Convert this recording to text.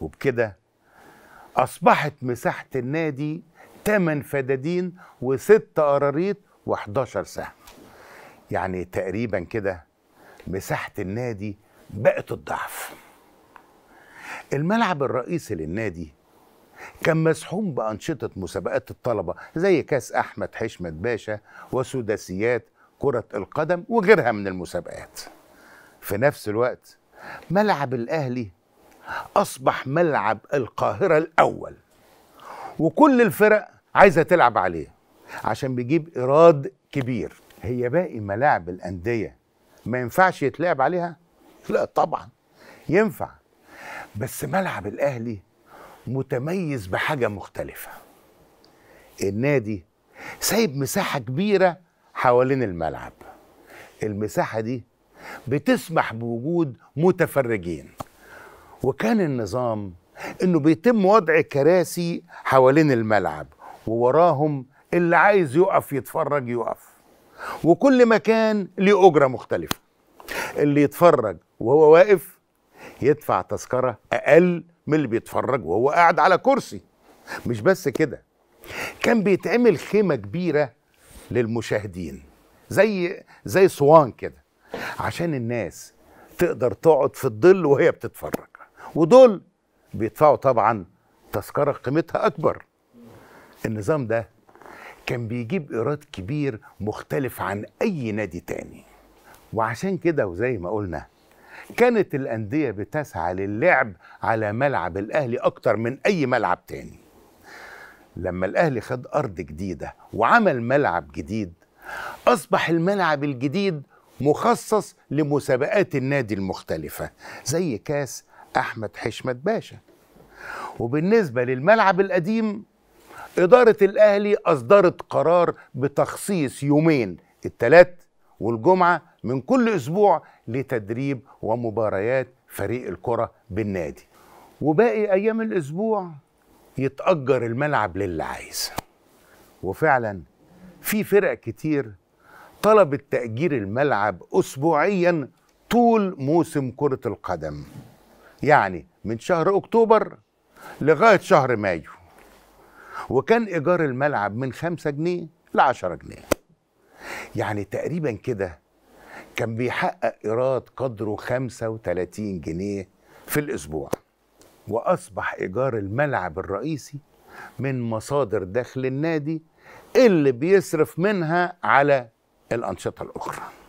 وبكده أصبحت مساحة النادي 8 فدادين و6 قراريط و11 سهم يعني تقريبا كده مساحة النادي بقت الضعف الملعب الرئيسي للنادي كان مسحوم بأنشطة مسابقات الطلبة زي كاس أحمد حشمت باشا وسداسيات كرة القدم وغيرها من المسابقات في نفس الوقت ملعب الأهلي أصبح ملعب القاهرة الأول وكل الفرق عايزة تلعب عليه عشان بيجيب إيراد كبير هي باقي ملاعب الأندية ما ينفعش يتلعب عليها؟ لا طبعا ينفع بس ملعب الأهلي متميز بحاجة مختلفة النادي سايب مساحة كبيرة حوالين الملعب المساحة دي بتسمح بوجود متفرجين وكان النظام انه بيتم وضع كراسي حوالين الملعب ووراهم اللي عايز يقف يتفرج يقف وكل مكان ليه اجره مختلفه اللي يتفرج وهو واقف يدفع تذكره اقل من اللي بيتفرج وهو قاعد على كرسي مش بس كده كان بيتعمل خيمه كبيره للمشاهدين زي زي صوان كده عشان الناس تقدر تقعد في الظل وهي بتتفرج ودول بيدفعوا طبعا تذكرة قيمتها أكبر النظام ده كان بيجيب إيراد كبير مختلف عن أي نادي تاني وعشان كده وزي ما قلنا كانت الأندية بتسعى للعب على ملعب الأهلي أكتر من أي ملعب تاني لما الأهلي خد أرض جديدة وعمل ملعب جديد أصبح الملعب الجديد مخصص لمسابقات النادي المختلفة زي كاس أحمد حشمت باشا وبالنسبة للملعب القديم إدارة الأهلي أصدرت قرار بتخصيص يومين الثلاث والجمعة من كل أسبوع لتدريب ومباريات فريق الكرة بالنادي وباقي أيام الأسبوع يتأجر الملعب للي عايز وفعلا في فرق كتير طلبت تأجير الملعب أسبوعيا طول موسم كرة القدم يعني من شهر أكتوبر لغاية شهر مايو وكان إيجار الملعب من 5 جنيه ل 10 جنيه يعني تقريبا كده كان بيحقق إيراد قدره 35 جنيه في الأسبوع وأصبح إيجار الملعب الرئيسي من مصادر دخل النادي اللي بيصرف منها على الأنشطة الأخرى